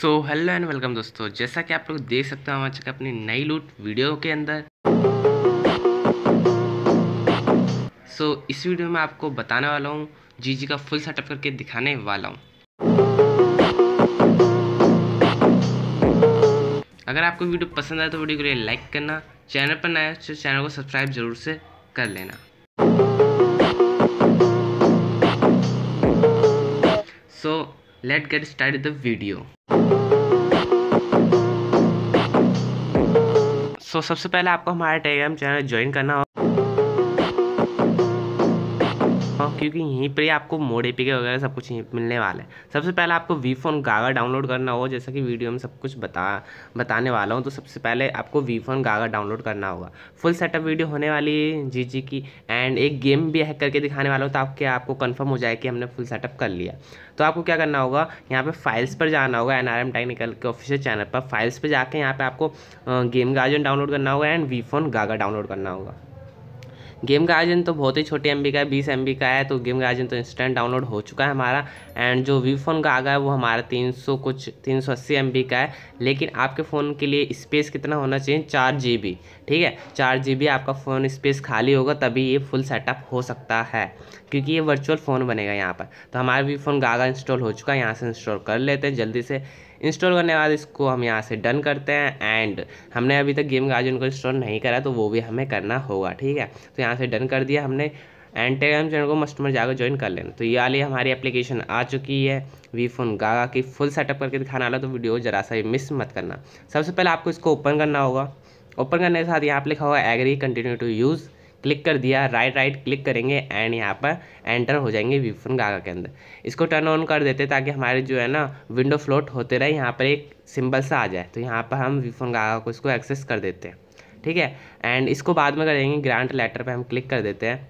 so hello and welcome दोस्तों जैसा कि आप लोग देख सकते हो हमारे अपनी नई लूट वीडियो के अंदर सो so, इस वीडियो में आपको बताने वाला हूँ जीजी का फुल सेटअप करके दिखाने वाला हूँ अगर आपको वीडियो पसंद आए तो वीडियो को लाइक करना चैनल पर नया तो चैनल को सब्सक्राइब जरूर से कर लेना let get start the video so सबसे पहले आपको हमारे टेलीग्राम चैनल ज्वाइन करना होगा क्योंकि यहीं पर ही आपको मोड के वगैरह सब कुछ मिलने वाला है सबसे पहले आपको वी फोन गागा डाउनलोड करना हो जैसा कि वीडियो में सब कुछ बता बताने वाला हूँ तो सबसे पहले आपको वी फोन गागा डाउनलोड करना होगा फुल सेटअप वीडियो होने वाली है जी जी की एंड एक गेम भी हैक करके दिखाने वाला हूँ तो आपके आपको कन्फर्म हो जाए कि हमने फुल सेटअप कर लिया तो आपको क्या करना होगा यहाँ पर फाइल्स पर जाना होगा एन आर एम टेक्निकल के ऑफिशियल चैनल पर फाइल्स पर जाकर यहाँ पर आपको गेम गार्जन डाउनलोड करना होगा and V phone gaga download करना होगा गेम का आयोजन तो बहुत ही छोटे एम का है बीस एम का है तो गेम का आयोजन तो इंस्टेंट डाउनलोड हो चुका है हमारा एंड जो वी फोन का आगा है वो हमारा तीन सौ कुछ तीन सौ अस्सी एम का है लेकिन आपके फ़ोन के लिए स्पेस कितना होना चाहिए चार जी बी ठीक है चार जी बी आपका फ़ोन स्पेस खाली होगा तभी ये फुल सेटअप हो सकता है क्योंकि ये वर्चुअल फ़ोन बनेगा यहाँ पर तो हमारा वी फोन गागा इंस्टॉल हो चुका है यहाँ से इंस्टॉल कर लेते हैं जल्दी से इंस्टॉल करने के बाद इसको हम यहाँ से डन करते हैं एंड हमने अभी तक गेम आज उनको इंस्टॉल नहीं करा तो वो भी हमें करना होगा ठीक है तो यहाँ से डन कर दिया हमने एंड टेलीग्राम चैनल को मस्टमर जाकर ज्वाइन कर लेना तो ये वाली हमारी एप्लीकेशन आ चुकी है वी फोन गागा की फुल सेटअप करके दिखाना वाला तो वीडियो जरा सा मिस मत करना सबसे पहले आपको इसको ओपन करना होगा ओपन करने के साथ यहाँ पर लिखा होगा agree continue to use click कर दिया राइट राइट क्लिक करेंगे एंड यहाँ पर एंटर हो जाएंगे वीफोन गागा के अंदर इसको टर्न ऑन कर देते ताकि हमारे जो है ना विंडो फ्लोट होते रहे यहाँ पर एक सिंबल सा आ जाए तो यहाँ पर हम वीफोन गागा को इसको एक्सेस कर देते हैं ठीक है एंड इसको बाद में करेंगे ग्रांट लेटर पर हम क्लिक कर देते हैं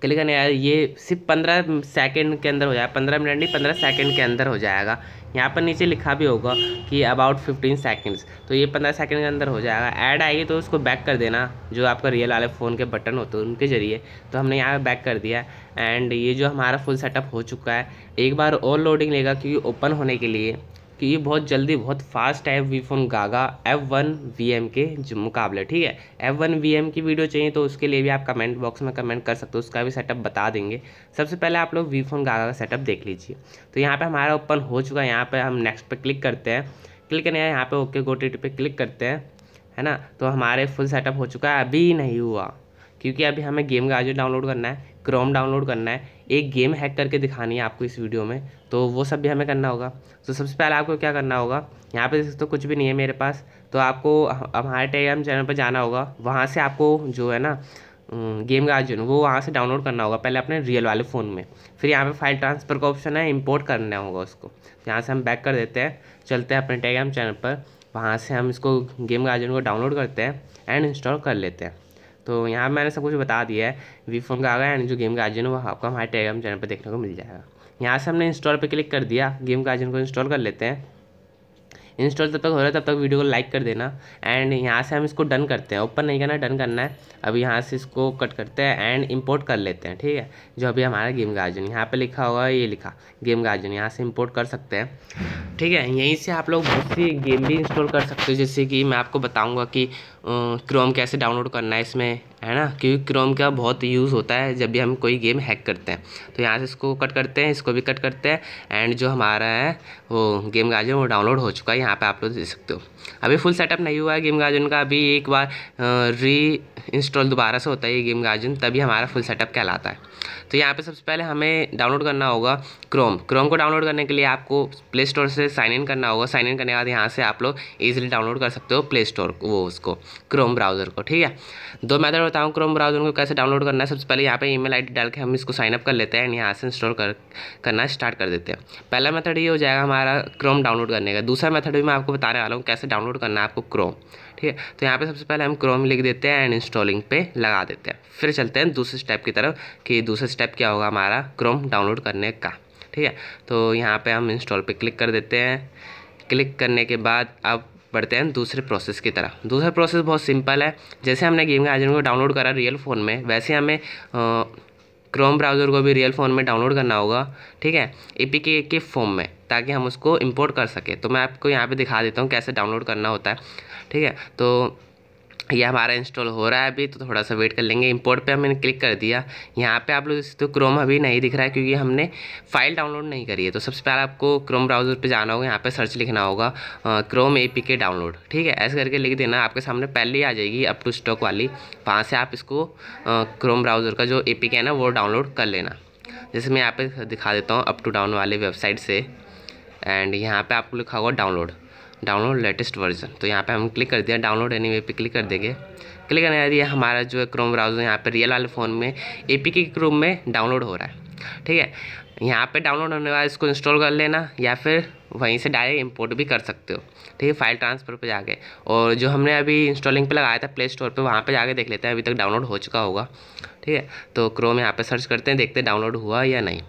क्लिक करने यार ये सिर्फ पंद्रह सेकेंड के अंदर हो जाएगा पंद्रह मिनट नहीं पंद्रह सेकेंड के अंदर हो जाएगा यहाँ पर नीचे लिखा भी होगा कि अबाउट फिफ्टीन सेकेंड्स तो ये पंद्रह सेकेंड के अंदर हो जाएगा ऐड आएगी तो उसको बैक कर देना जो आपका रियल वाले फ़ोन के बटन होते हैं उनके ज़रिए तो हमने यहाँ पर बैक कर दिया एंड ये जो हमारा फुल सेटअप हो चुका है एक बार और लोडिंग लेगा क्योंकि ओपन होने के लिए कि ये बहुत जल्दी बहुत फास्ट है V phone gaga F one V M के मुकाबले ठीक है एफ वन वी एम की वीडियो चाहिए तो उसके लिए भी आप कमेंट बॉक्स में कमेंट कर सकते हो उसका भी सेटअप बता देंगे सबसे पहले आप लोग वी फोन गागा का सेटअप देख लीजिए तो यहाँ पर हमारा ओपन हो चुका है यहाँ पर हम नेक्स्ट पर क्लिक करते हैं क्लिक करने यहाँ पर ओके गो टी पे क्लिक करते हैं है ना तो हमारे फुल सेटअप हो चुका है अभी नहीं हुआ क्योंकि अभी हमें गेम गाजर डाउनलोड करना है क्रोम डाउनलोड करना है एक गेम हैक करके दिखानी है आपको इस वीडियो में तो वो सब भी हमें करना होगा तो सबसे पहले आपको क्या करना होगा यहाँ पे तो कुछ भी नहीं है मेरे पास तो आपको हमारे टेलीग्राम चैनल पर जाना होगा वहाँ से आपको जो है ना गेम गार्जियन वो वहाँ से डाउनलोड करना होगा पहले अपने रियल वाले फ़ोन में फिर यहाँ पे फाइल ट्रांसफ़र का ऑप्शन है इंपोर्ट करना होगा उसको तो यहाँ से हम बैक कर देते हैं चलते हैं अपने टेलीग्राम चैनल पर वहाँ से हम इसको गेम गार्जियन को डाउनलोड करते हैं एंड इंस्टॉल कर लेते हैं तो यहाँ मैंने सब कुछ बता दिया है वी फोन का आ गया एंड जो गेम आर्जन है वो आपको हमारे टेलीग्राम चैनल पर देखने को मिल जाएगा यहाँ से हमने इंस्टॉल पर क्लिक कर दिया गेम गार्जियन को इंस्टॉल कर लेते हैं इंस्टॉल जब तक हो रहा है तब तक वीडियो को लाइक कर देना एंड यहाँ से हम इसको डन करते हैं ओपन नहीं करना डन करना है अब यहाँ से इसको कट करते हैं एंड इम्पोर्ट कर लेते हैं ठीक है जो अभी हमारा गेम गार्जन यहाँ पर लिखा होगा ये लिखा गेम गार्जन यहाँ से इम्पोर्ट कर सकते हैं ठीक है यहीं से आप लोग बहुत सी गेम भी इंस्टॉल कर सकते हो जैसे कि मैं आपको बताऊँगा कि क्रोम कैसे डाउनलोड करना है इसमें है ना क्योंकि क्रोम का बहुत यूज़ होता है जब भी हम कोई गेम हैक करते हैं तो यहाँ से इसको कट करते हैं इसको भी कट करते हैं एंड जो हमारा है वो गेम गार्जन वो डाउनलोड हो चुका है यहाँ पे आप लोग देख सकते हो अभी फुल सेटअप नहीं हुआ है गेम गार्जन का अभी एक बार री इंस्टॉल दोबारा से होता है ये गेम गार्जन तभी हमारा फुल सेटअप कहलाता है तो यहाँ पे सबसे पहले हमें डाउनलोड करना होगा क्रोम क्रोम को डाउनलोड करने के लिए आपको प्ले स्टोर से साइन इन करना होगा साइन इन करने के बाद यहाँ से आप लोग ईजिली डाउनलोड कर सकते हो प्ले स्टोर वो उसको क्रोम ब्राउज़र को ठीक है दो मैथड बताऊँ क्रोम ब्राउज़र को कैसे डाउनलोड करना है सबसे पहले यहाँ पर ई मेल डाल के हम इसको साइनअप कर लेते हैं एंड यहाँ से इंस्टॉल कर करना स्टार्ट कर देते हैं पहला मेथड ये हो जाएगा हमारा हमारा क्रोम डाउनलोड करने का दूसरा मेथड भी मैं आपको बताने वाला हूँ कैसे डाउनलोड करना है आपको क्रोम ठीक है तो यहाँ पे सबसे पहले हम क्रोम लिख देते हैं एंड इंस्टॉलिंग पे लगा देते हैं फिर चलते हैं दूसरे स्टेप की तरफ कि दूसरा स्टेप क्या होगा हमारा क्रोम डाउनलोड करने का ठीक है तो यहाँ पर हम इंस्टॉल पर क्लिक कर देते हैं क्लिक करने के बाद अब बढ़ते हैं दूसरे प्रोसेस की तरफ दूसरा प्रोसेस बहुत सिंपल है जैसे हमने गेम का आयोजन को डाउनलोड करा रियल फ़ोन में वैसे हमें क्रोम ब्राउज़र को भी रियल फ़ोन में डाउनलोड करना होगा ठीक है ए पी के के फॉर्म में ताकि हम उसको इम्पोर्ट कर सकें तो मैं आपको यहाँ पे दिखा देता हूँ कैसे डाउनलोड करना होता है ठीक है तो ये हमारा इंस्टॉल हो रहा है अभी तो थोड़ा सा वेट कर लेंगे इंपोर्ट पे हमने क्लिक कर दिया यहाँ पे आप लोग तो क्रोम अभी नहीं दिख रहा है क्योंकि हमने फाइल डाउनलोड नहीं करी है तो सबसे पहले आपको क्रोम ब्राउज़र पे जाना होगा यहाँ पे सर्च लिखना होगा क्रोम ए डाउनलोड ठीक है ऐसे करके लिख देना आपके सामने पहले ही आ जाएगी अप टू स्टॉक वाली वहाँ से आप इसको क्रोम ब्राउज़र का जो ए है ना वो डाउनलोड कर लेना जैसे मैं यहाँ पर दिखा देता हूँ अप टू डाउन वाले वेबसाइट से एंड यहाँ पर आपको लिखा होगा डाउनलोड डाउनलोड लेटेस्ट वर्जन तो यहाँ पे हम क्लिक कर दिया डाउनलोड एनी वे पर क्लिक कर देंगे क्लिक करने के बाद हमारा जो है क्रोम ब्राउज़र यहाँ पर रियल वाले फ़ोन में ए पी के क्रोम में डाउनलोड हो रहा है ठीक है यहाँ पे डाउनलोड होने वाला इसको इंस्टॉल कर लेना या फिर वहीं से डायरेक्ट इंपोर्ट भी कर सकते हो ठीक है फाइल ट्रांसफ़र पे जाके और जो हमने अभी इंस्टॉलिंग पे लगाया था प्ले स्टोर पे वहाँ पे जाके देख लेते हैं अभी तक डाउनलोड हो चुका होगा ठीक है तो क्रोम यहाँ पे सर्च करते हैं देखते हैं डाउनलोड हुआ या नहीं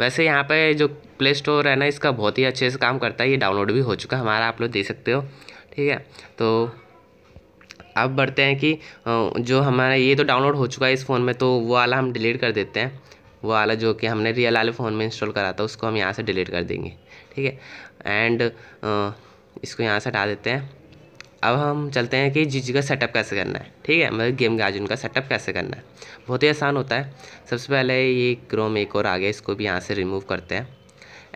वैसे यहाँ पे जो प्ले स्टोर है ना इसका बहुत ही अच्छे से काम करता है ये डाउनलोड भी हो चुका है हमारा आप लोग देख सकते हो ठीक है तो अब बढ़ते हैं कि जो हमारा ये तो डाउनलोड हो चुका है इस फ़ोन में तो वो वाला हम डिलीट कर देते हैं वो वाला जो कि हमने रियल वाले फ़ोन में इंस्टॉल करा था उसको हम यहाँ से डिलीट कर देंगे ठीक है एंड इसको यहाँ से हटा देते हैं अब हम चलते हैं कि जिज का सेटअप कैसे करना है ठीक है मतलब गेम गार्जन का सेटअप कैसे करना है बहुत ही आसान होता है सबसे पहले ये क्रोम एक और आ गया इसको भी यहाँ से रिमूव करते हैं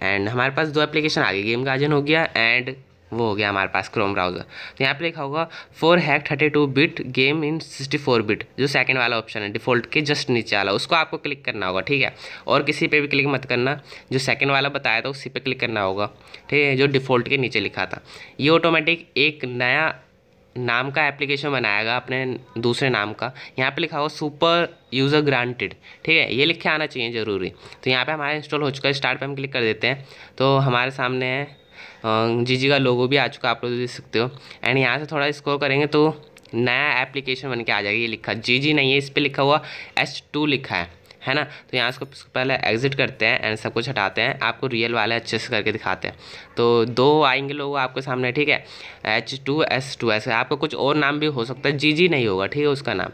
एंड हमारे पास दो एप्लीकेशन आ गई गेम गार्जन हो गया एंड वो हो गया हमारे पास क्रोम ब्राउज़र तो यहाँ पे लिखा होगा for hack thirty two bit game in sixty four bit जो सेकंड वाला ऑप्शन है डिफ़ॉल्ट के जस्ट नीचे वाला उसको आपको क्लिक करना होगा ठीक है और किसी पे भी क्लिक मत करना जो सेकंड वाला बताया था उसी पे क्लिक करना होगा ठीक है जो डिफ़ॉल्ट के नीचे लिखा था ये ऑटोमेटिक एक नया नाम का एप्लीकेशन बनाएगा अपने दूसरे नाम का यहाँ पे लिखा होगा सुपर यूज़र ग्रांटेड ठीक है ये लिख के आना चाहिए ज़रूरी तो यहाँ पे हमारा इंस्टॉल हो चुका है स्टार्ट पे हम क्लिक कर देते हैं तो हमारे सामने है जी का लोगो भी आ चुका आप लोग देख सकते हो एंड यहाँ से थोड़ा स्कोर करेंगे तो नया एप्लीकेशन बन के आ जाएगा ये लिखा जी जी नहीं है इस पर लिखा हुआ एच टू लिखा है है ना तो यहाँ इसको पहले एग्जिट करते हैं एंड सब कुछ हटाते हैं आपको रियल वाले अच्छे से करके दिखाते हैं तो दो आएंगे लोग आपके सामने ठीक है H two S two S आपका कुछ और नाम भी हो सकता है जी जी नहीं होगा ठीक है उसका नाम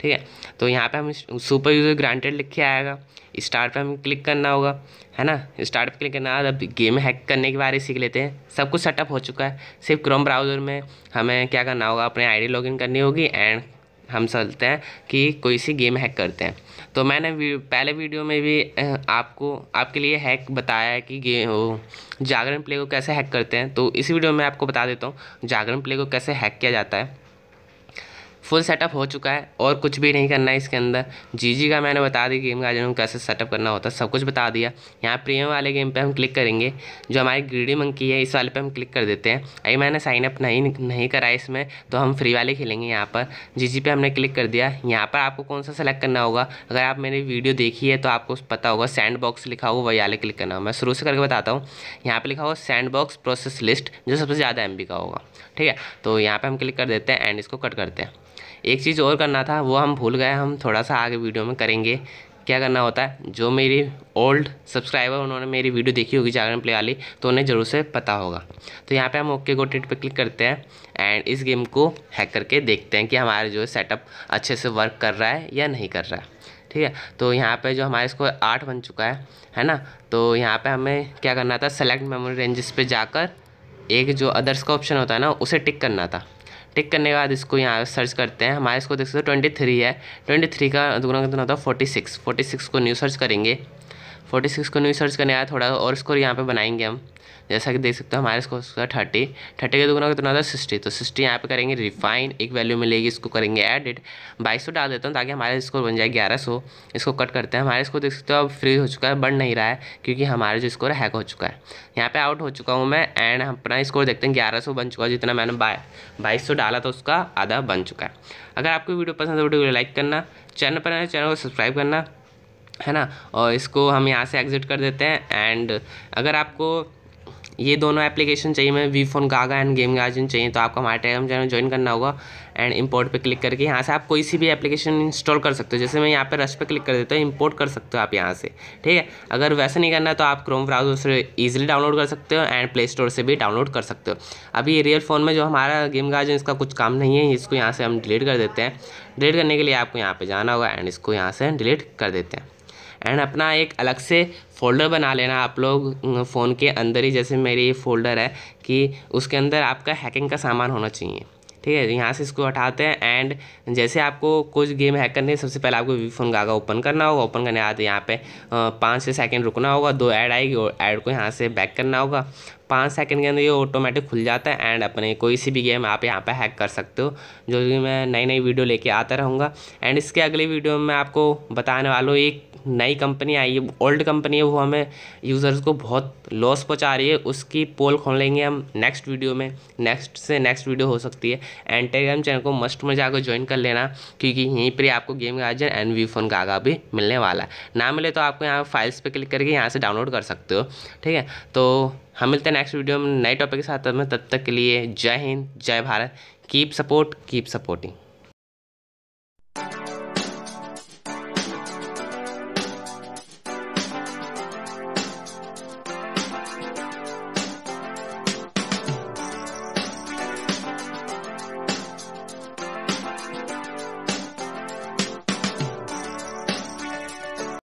ठीक है तो यहाँ पे हम सुपर यूज़र ग्रांटेड लिख के आएगा स्टार्ट पे हमें क्लिक करना होगा है ना स्टार्ट पे क्लिक करना अब गेम हैक करने के बारे सीख लेते हैं सब कुछ सेटअप हो चुका है सिर्फ क्रोम ब्राउज़र में हमें क्या करना होगा अपने आईडी लॉगिन करनी होगी एंड हम चलते हैं कि कोई सी गेम हैक करते हैं तो मैंने वी, पहले वीडियो में भी आपको आपके लिए हैक बताया है कि गे जागरण प्ले को कैसे हैक करते हैं तो इस वीडियो में आपको बता देता हूँ जागरण प्ले को कैसे हैक किया जाता है फुल सेटअप हो चुका है और कुछ भी नहीं करना है इसके अंदर जीजी का मैंने बता दी गेम गार्डन में कैसे सेटअप करना होता है सब कुछ बता दिया यहाँ प्रीमियम वाले गेम पे हम क्लिक करेंगे जो हमारी ग्रीडी मंकी है इस वाले पे हम क्लिक कर देते हैं अभी मैंने साइन अप नहीं नहीं करा इसमें तो हम फ्री वाले खेलेंगे यहाँ पर जी पे हमने क्लिक कर दिया यहाँ पर आपको कौन सा सेलेक्ट करना होगा अगर आप मेरी वीडियो देखी है तो आपको पता होगा सैंड बॉक्स लिखा हुआ वही वाले क्लिक करना होगा मैं शुरू से करके बताता हूँ यहाँ पर लिखा हुआ सैंड बॉक्स प्रोसेस लिस्ट जो सबसे ज़्यादा एम का होगा ठीक है तो यहाँ पर हम क्लिक कर देते हैं एंड इसको कट करते हैं एक चीज़ और करना था वो हम भूल गए हम थोड़ा सा आगे वीडियो में करेंगे क्या करना होता है जो मेरी ओल्ड सब्सक्राइबर उन्होंने मेरी वीडियो देखी होगी जागरण प्ले वाली तो उन्हें ज़रूर से पता होगा तो यहाँ पे हम ओके गो टेट पर क्लिक करते हैं एंड इस गेम को हैक करके देखते हैं कि हमारा जो है सेटअप अच्छे से वर्क कर रहा है या नहीं कर रहा है ठीक है तो यहाँ पे जो हमारे इसको आठ बन चुका है है ना तो यहाँ पर हमें क्या करना था सेलेक्ट मेमोरी रेंजेस पर जाकर एक जो अदर्स का ऑप्शन होता है ना उसे टिक करना था टिक करने के बाद इसको यहाँ सर्च करते हैं हमारे इसको देख सकते हो ट्वेंटी थ्री है ट्वेंटी थ्री का दुगना कितना होता है फोर्टी सिक्स फोर्टी सिक्स को न्यू सर्च करेंगे फोर्टी सिक्स को न्यू सर्च करने आया थोड़ा और इसको यहाँ पे बनाएंगे हम जैसा कि देख सकते हो हमारे इसको उसका थर्टी थर्टी के दुगना कितना होता है सिक्सटी तो सिक्सटी यहाँ पे करेंगे रिफाइन एक वैल्यू मिलेगी इसको करेंगे एडिट बाईस डाल देता हूँ ताकि हमारे स्कोर बन जाए ग्यारह इसको कट करते हैं हमारे स्कोर देख सकते हो अब फ्री हो चुका है बढ़ नहीं रहा है क्योंकि हमारा जो स्कोर हैक हो चुका है यहाँ पर आउट हो चुका हूँ मैं एंड अपना स्कोर देखते हैं ग्यारह बन चुका है जितना मैंने बाईस डाला था उसका आधा बन चुका है अगर आपको वीडियो पसंद है तो वीडियो को लाइक करना चैनल पर आना चैनल को सब्सक्राइब करना है ना और इसको हम यहाँ से एग्ज़िट कर देते हैं एंड अगर आपको ये दोनों एप्लीकेशन चाहिए मैं V phone gaga and game guardian चाहिए तो आपको हमारे टेलीग्राम चैनल ज्वाइन करना होगा एंड इंपोर्ट पे क्लिक करके यहाँ से आप कोई सी भी एप्लीकेशन इंस्टॉल कर सकते हो जैसे मैं यहाँ पे रश पे क्लिक कर देता हूँ इंपोर्ट कर सकते हो आप यहाँ से ठीक है अगर वैसे नहीं करना तो आप क्रोम ब्राउजर से ईजिली डाउनलोड कर सकते हो एंड प्ले स्टोर से भी डाउनलोड कर सकते हो अभी रियल फ़ोन में जो हमारा गेम गार्जन इसका कुछ काम नहीं है इसको यहाँ से हम डिलीट कर देते हैं डिलीट करने के लिए आपको यहाँ पर जाना होगा एंड इसको यहाँ से डिलीट कर देते हैं एंड अपना एक अलग से फ़ोल्डर बना लेना आप लोग फ़ोन के अंदर ही जैसे मेरी ये फ़ोल्डर है कि उसके अंदर आपका हैकिंग का सामान होना चाहिए ठीक है यहाँ से इसको हटाते हैं एंड जैसे आपको कुछ गेम हैक करनी है सबसे पहले आपको वी फोन गागा ओपन करना होगा ओपन करने आते यहाँ पे पाँच से सेकंड रुकना होगा दो ऐड आएगी और ऐड को यहाँ से बैक करना होगा पाँच सेकंड के अंदर ये ऑटोमेटिक खुल जाता है एंड अपने कोई सी भी गेम आप यहाँ पे हैक कर सकते हो जो कि मैं नई नई वीडियो लेके आता रहूँगा एंड इसके अगले वीडियो में आपको बताने वाला हूँ एक नई कंपनी आई है ओल्ड कंपनी है वो हमें यूज़र्स को बहुत लॉस पहुंचा रही है उसकी पोल खोल लेंगे हम नेक्स्ट वीडियो में नेक्स्ट से नेक्स्ट वीडियो हो सकती है एंड टेलीग्राम चैनल को मस्ट में जाकर ज्वाइन कर लेना क्योंकि यहीं पर आपको गेम का गार्जन एंड वी फोन का आगा भी मिलने वाला है ना मिले तो आपको यहाँ फाइल्स पर क्लिक करके यहाँ से डाउनलोड कर सकते हो ठीक है तो हम मिलते हैं नेक्स्ट वीडियो में नए टॉपिक के साथ में तब तक के लिए Jai Hind Jai Bharat keep support keep supporting